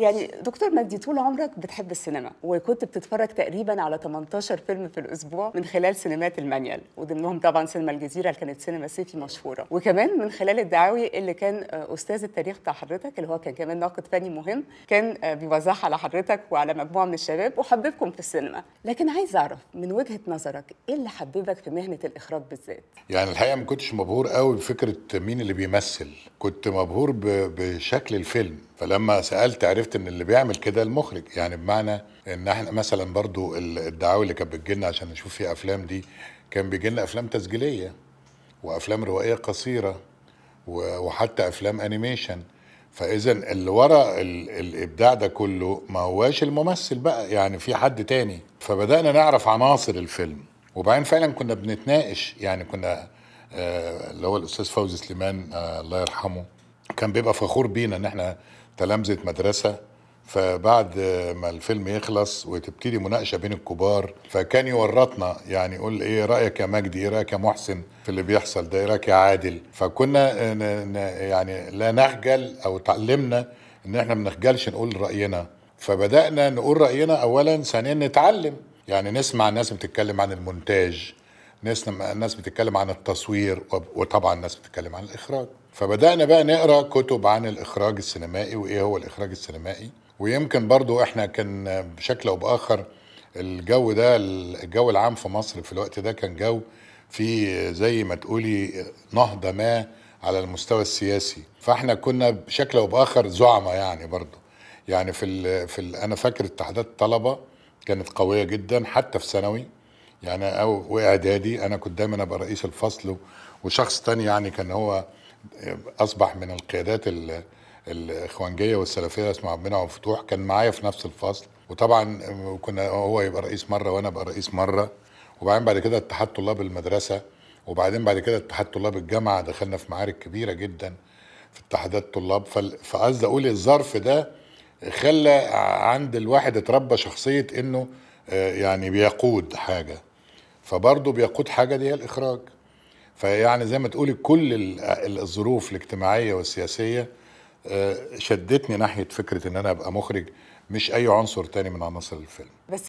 يعني دكتور مجدي طول عمرك بتحب السينما وكنت بتتفرج تقريبا على 18 فيلم في الاسبوع من خلال سينمات المانيال وضمنهم طبعا سينما الجزيره اللي كانت سينما سيفي مشهوره وكمان من خلال الدعاوي اللي كان آه، استاذ التاريخ بتاع حضرتك اللي هو كان كمان ناقد فني مهم كان آه، بيوزعها على حضرتك وعلى مجموعه من الشباب وحببكم في السينما لكن عايز اعرف من وجهه نظرك ايه اللي حببك في مهنه الاخراج بالذات يعني الحقيقه ما كنتش مبهور قوي بفكره مين اللي بيمثل كنت مبهور بشكل الفيلم فلما سالت عرفت ان اللي بيعمل كده المخرج يعني بمعنى ان احنا مثلا برضو الدعاوي اللي كانت بتجي لنا عشان نشوف فيها افلام دي كان بيجي لنا افلام تسجيليه وافلام روائيه قصيره وحتى افلام انيميشن فاذا اللي ورا الابداع ده كله ما هواش الممثل بقى يعني في حد تاني فبدانا نعرف عناصر الفيلم وبعدين فعلا كنا بنتناقش يعني كنا آه، اللي هو الاستاذ فوزي سليمان آه، الله يرحمه كان بيبقى فخور بينا ان احنا تلامذه مدرسه فبعد ما الفيلم يخلص وتبتدي مناقشه بين الكبار فكان يورطنا يعني يقول ايه رايك يا مجدي ايه رايك يا محسن في اللي بيحصل ده ايه رايك يا عادل فكنا يعني لا نخجل او اتعلمنا ان احنا ما نخجلش نقول راينا فبدانا نقول راينا اولا ثانيا نتعلم يعني نسمع الناس بتتكلم عن المونتاج ناس لما الناس بتتكلم عن التصوير وطبعا الناس بتتكلم عن الاخراج فبدانا بقى نقرا كتب عن الاخراج السينمائي وايه هو الاخراج السينمائي ويمكن برضو احنا كان بشكل او باخر الجو ده الجو العام في مصر في الوقت ده كان جو في زي ما تقولي نهضه ما على المستوى السياسي فاحنا كنا بشكل او باخر زعماء يعني برضو يعني في الـ في الـ انا فاكر اتحادات الطلبه كانت قويه جدا حتى في ثانوي يعني او واعدادي انا كنت دايما ابقى رئيس الفصل وشخص تاني يعني كان هو اصبح من القيادات الاخوانجيه والسلفيه اسمه عبد المنعم فتوح كان معايا في نفس الفصل وطبعا كنا هو يبقى رئيس مره وانا ابقى رئيس مره وبعدين بعد كده اتحاد طلاب المدرسه وبعدين بعد كده اتحاد طلاب الجامعه دخلنا في معارك كبيره جدا في اتحادات طلاب فقصدي اقول الظرف ده خلى عند الواحد اتربى شخصيه انه آه، يعني بيقود حاجه فبرضه بيقود حاجه دي هي الاخراج فيعني زي ما تقولي كل الظروف الاجتماعيه والسياسيه آه، شدتني ناحيه فكره ان انا ابقى مخرج مش اي عنصر تاني من عناصر الفيلم بس